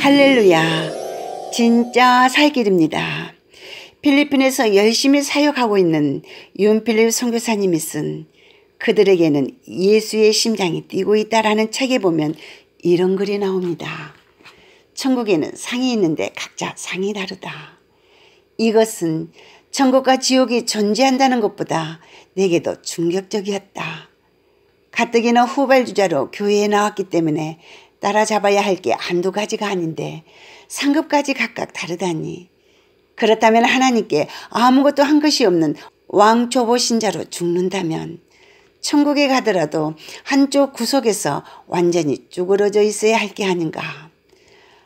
할렐루야. 진짜 살길입니다. 필리핀에서 열심히 사역하고 있는 윤필립 선교사님이 쓴 그들에게는 예수의 심장이 뛰고 있다라는 책에 보면 이런 글이 나옵니다. 천국에는 상이 있는데 각자 상이 다르다. 이것은 천국과 지옥이 존재한다는 것보다 내게도 충격적이었다. 가뜩이나 후발주자로 교회에 나왔기 때문에 따라잡아야 할 게 한두 가지가 아닌데 상급까지 각각 다르다니. 그렇다면 하나님께 아무것도 한 것이 없는 왕초보 신자로 죽는다면 천국에 가더라도 한쪽 구석에서 완전히 쭈그러져 있어야 할 게 아닌가.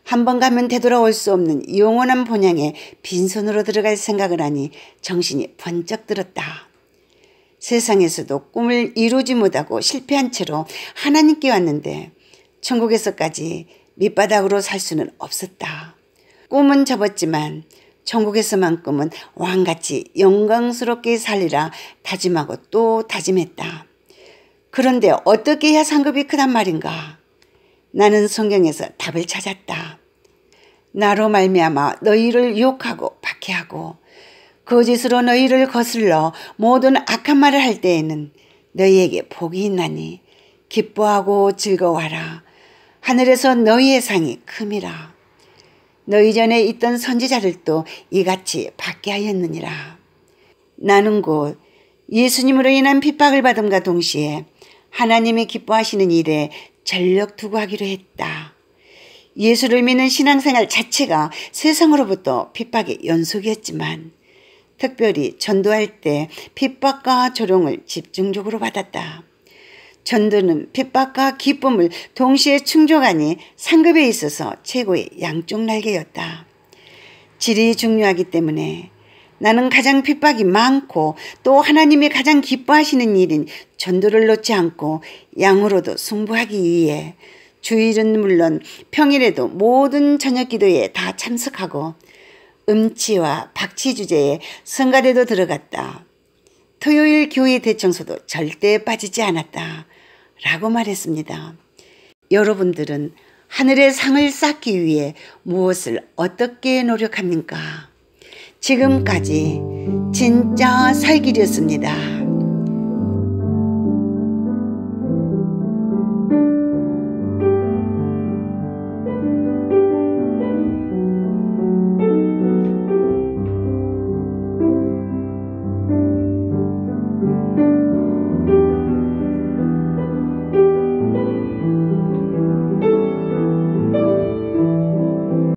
한 번 가면 되돌아올 수 없는 영원한 본향에 빈손으로 들어갈 생각을 하니 정신이 번쩍 들었다. 세상에서도 꿈을 이루지 못하고 실패한 채로 하나님께 왔는데 천국에서까지 밑바닥으로 살 수는 없었다. 꿈은 접었지만 천국에서만큼은 왕같이 영광스럽게 살리라 다짐하고 또 다짐했다. 그런데 어떻게 해야 상급이 크단 말인가? 나는 성경에서 답을 찾았다. 나로 말미암아 너희를 유혹하고 박해하고 거짓으로 너희를 거슬러 모든 악한 말을 할 때에는 너희에게 복이 있나니 기뻐하고 즐거워하라. 하늘에서 너희의 상이 큼이라. 너희 전에 있던 선지자들도 이같이 받게 하였느니라. 나는 곧 예수님으로 인한 핍박을 받음과 동시에 하나님이 기뻐하시는 일에 전력 투구 하기로 했다. 예수를 믿는 신앙생활 자체가 세상으로부터 핍박의 연속이었지만 특별히 전도할 때 핍박과 조롱을 집중적으로 받았다. 전도는 핍박과 기쁨을 동시에 충족하니 상급에 있어서 최고의 양쪽 날개였다. 질이 중요하기 때문에 나는 가장 핍박이 많고 또 하나님이 가장 기뻐하시는 일인 전도를 놓지 않고 양으로도 승부하기 위해 주일은 물론 평일에도 모든 저녁 기도에 다 참석하고 음치와 박치 주제에 성가대도 들어갔다. 토요일 교회 대청소도 절대 빠지지 않았다. 라고 말했습니다. 여러분들은 하늘의 상을 쌓기 위해 무엇을 어떻게 노력합니까? 지금까지 진짜 살기였습니다.